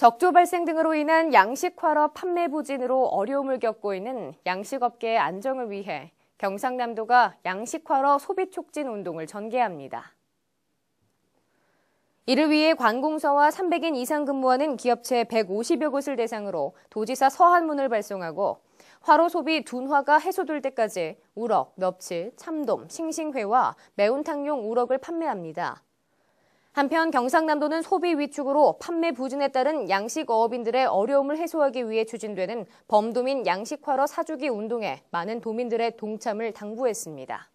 적조 발생 등으로 인한 양식 화로 판매 부진으로 어려움을 겪고 있는 양식업계의 안정을 위해 경상남도가 양식 화로 소비 촉진 운동을 전개합니다. 이를 위해 관공서와 300인 이상 근무하는 기업체 150여 곳을 대상으로 도지사 서한문을 발송하고 화로 소비 둔화가 해소될 때까지 우럭, 넙치, 참돔, 싱싱회와 매운탕용 우럭을 판매합니다. 한편 경상남도는 소비 위축으로 판매 부진에 따른 양식 어업인들의 어려움을 해소하기 위해 추진되는 범도민 양식화로 사주기 운동에 많은 도민들의 동참을 당부했습니다.